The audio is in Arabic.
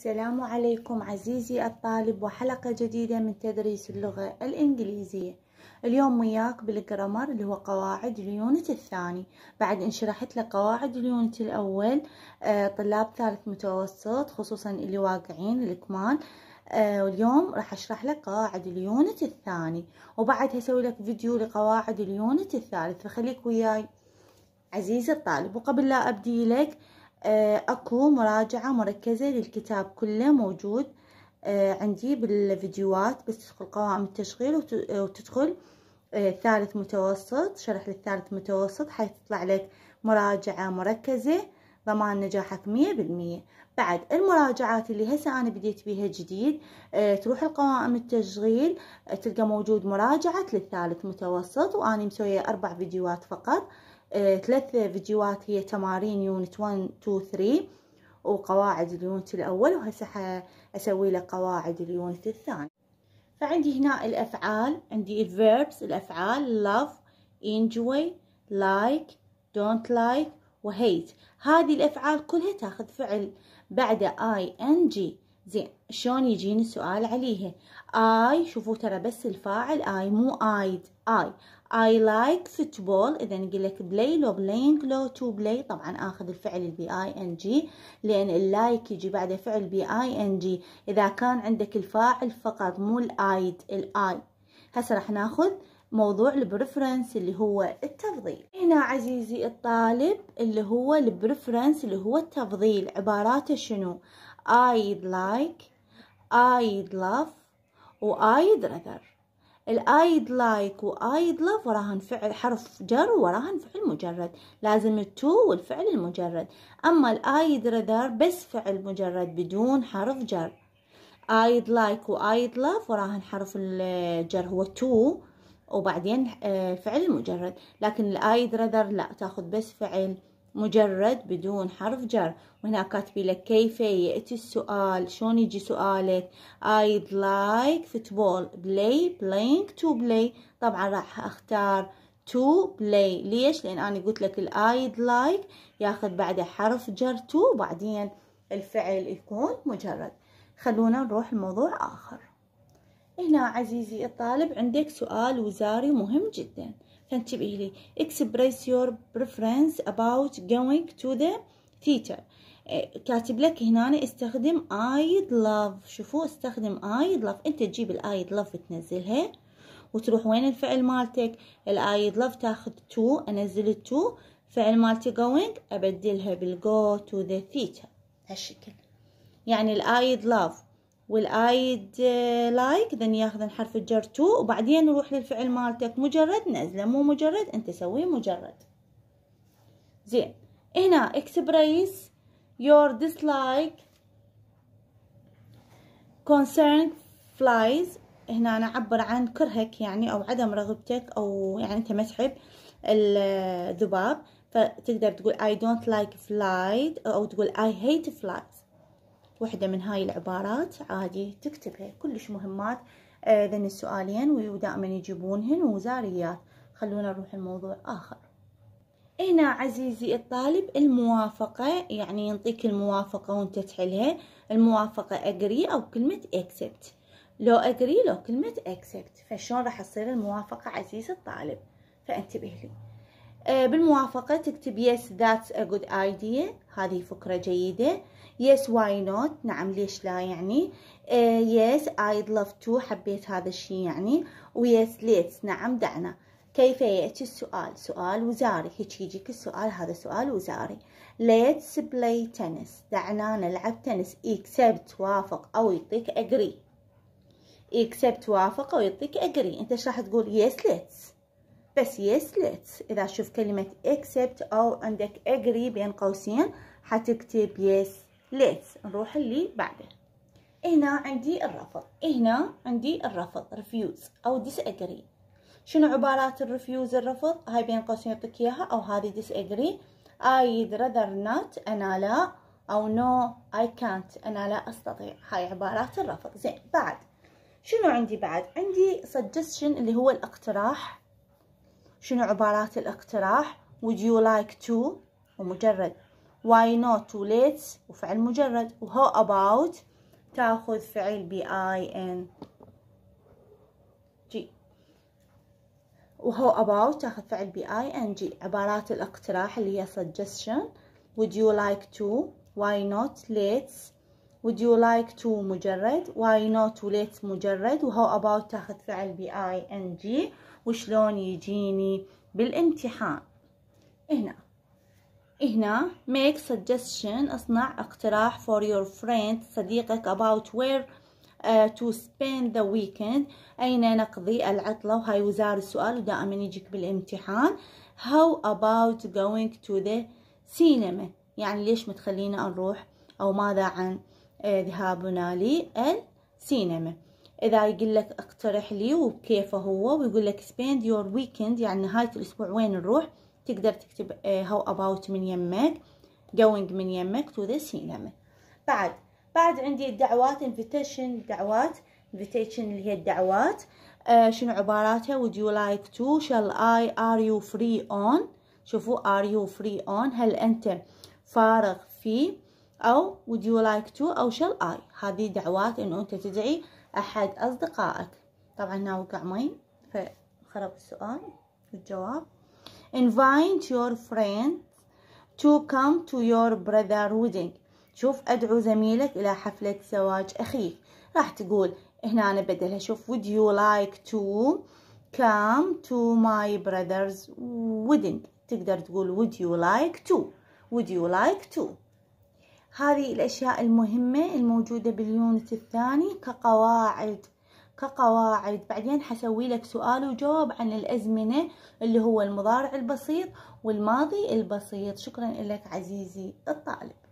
السلام عليكم عزيزي الطالب وحلقة جديدة من تدريس اللغة الإنجليزية اليوم وياك بالجرامر اللي هو قواعد اليونت الثاني بعد ان شرحت لك قواعد اليونت الأول آه، طلاب ثالث متوسط خصوصا اللي واقعين الكمان اليوم آه، واليوم راح اشرح لك قواعد اليونت الثاني وبعدها اسوي لك فيديو لقواعد اليونت الثالث فخليك وياي عزيزي الطالب وقبل لا ابدي لك آه، اكو مراجعة مركزة للكتاب كله موجود آه، عندي بالفيديوهات تدخل قوائم التشغيل وتدخل آه، ثالث متوسط شرح للثالث متوسط حيث تطلع لك مراجعة مركزة ضمان نجاحك مية بالمية بعد المراجعات اللي هسه أنا بديت بيها جديد أه تروح القوائم التشغيل أه تلقى موجود مراجعة للثالث متوسط وأنا مسوية أربع فيديوهات فقط أه ثلاث فيديوهات هي تمارين يونت 1 2 3 وقواعد اليونت الأول وهسه أسوي لك قواعد اليونت الثاني فعندي هنا الأفعال عندي الفيربس الأفعال love enjoy like don't like وهيت هذه الأفعال كلها تاخذ فعل بعد اي ان جي زين شلون يجيني سؤال عليها اي شوفوا ترى بس الفاعل اي مو ايد اي I like فوتبول إذا نقول لك play لو playing لو to play طبعا آخذ الفعل البي اي ان جي لأن اللايك يجي بعده فعل بي اي ان جي إذا كان عندك الفاعل فقط مو الايد الاي هسه راح ناخذ موضوع البريفرنس اللي هو التفضيل هنا عزيزي الطالب اللي هو البريفرنس اللي هو التفضيل عباراته شنو I'd like I'd love و I'd rather like لايك وايد لاف وراهن فعل حرف جر وراهن فعل مجرد لازم التو والفعل المجرد اما I'd رذر بس فعل مجرد بدون حرف جر ايد لايك وايد لاف وراهن حرف الجر هو تو وبعدين آه، فعل مجرد لكن الايد رذر لا تاخذ بس فعل مجرد بدون حرف جر وهنا كاتبي لك كيف يأتي السؤال شلون يجي سؤالك I'd like football play playing to play طبعا راح اختار to play ليش لان انا قلت لك I'd like ياخذ بعده حرف جر to وبعدين الفعل يكون مجرد خلونا نروح لموضوع اخر هنا عزيزي الطالب عندك سؤال وزاري مهم جدا فانتبه لي express your preference about going to the theater إيه، كاتب لك هنا استخدم I'd love شوفوا استخدم I'd love انت تجيب I'd love وتنزلها وتروح وين الفعل مالتك I'd love تاخذ to انزل to فعل مالتي going ابدلها بالgo to the theater هالشكل يعني I'd love والايد لايك ذن ياخذن حرف الجر تو وبعدين نروح للفعل مالتك مجرد نزله مو مجرد انت سويه مجرد زين هنا express your dislike concern flies هنا اعبر عن كرهك يعني او عدم رغبتك او يعني انت ما تحب الذباب uh، فتقدر تقول I don't like flies او تقول I hate flies وحده من هاي العبارات عادي تكتبها كلش مهمات آه، ذن السؤالين ودائما يجيبونهن وزاريات خلونا نروح لموضوع آخر هنا عزيزي الطالب الموافقة يعني ينطيك الموافقة وانت تحلها الموافقة اجري أو كلمة اكسبت لو اجري لو كلمة اكسبت فشلون راح تصير الموافقة عزيزي الطالب فانتبه لي آه، بالموافقة تكتب yes that's a good idea هذه فكرة جيدة yes why not نعم ليش لا يعني آه، yes I'd love to حبيت هذا الشيء يعني و yes let's نعم دعنا كيف يأتي السؤال سؤال وزاري هيك يجيك السؤال هذا سؤال وزاري let's play tennis دعنا نلعب تنس accept وافق أو يعطيك agree accept وافق أو يعطيك agree أنت ايش راح تقول yes let's بس يس ليتس إذا شوف كلمة accept أو عندك agree بين قوسين حتكتب يس ليتس نروح اللي بعده هنا عندي الرفض هنا عندي الرفض refuse أو disagree شنو عبارات الرفيوز الرفض هاي بين قوسين يعطيك اياها او هذه disagree I'd rather not انا لا او no I can't انا لا استطيع هاي عبارات الرفض زين بعد شنو عندي بعد عندي suggestion اللي هو الاقتراح شنو عبارات الاقتراح would you like to ومجرد why not وليتس وفعل مجرد how about تاخذ فعل بي اي ان جي وهو about تاخذ فعل بي اي ان جي عبارات الاقتراح اللي هي suggestion would you like to why not let's would you like to مجرد why not let's مجرد وhow about تاخذ فعل بي اي ان جي وشلون يجيني بالامتحان هنا هنا make suggestion اصنع اقتراح for your friend صديقك about where uh, to spend the weekend أين نقضي العطلة وهاي وزار السؤال ودائما يجيك بالامتحان how about going to the cinema يعني ليش متخلينا نروح أو ماذا عن uh, ذهابنا للسينما اذا يقول لك اقترح لي وكيف هو ويقول لك spend your weekend يعني نهاية الاسبوع وين نروح تقدر تكتب آه، how about من يمك going من يمك to the cinema بعد بعد عندي الدعوات invitation دعوات invitation اللي هي الدعوات آه شنو عباراتها would you like to shall I are you free on شوفوا are you free on هل انت فارغ في او would you like to او shall I هذه دعوات انه انت تدعي أحد أصدقائك طبعا هنا وقع مي فخرب السؤال والجواب invite your friends to come to your brother wedding شوف أدعو زميلك إلى حفلة زواج أخيك راح تقول هنا أنا بدلها شوف would you like to come to my brother's wedding تقدر تقول would you like to would you like to هذه الأشياء المهمة الموجودة باليونت الثاني كقواعد كقواعد بعدين حسوي لك سؤال وجواب عن الأزمنة اللي هو المضارع البسيط والماضي البسيط شكرا لك عزيزي الطالب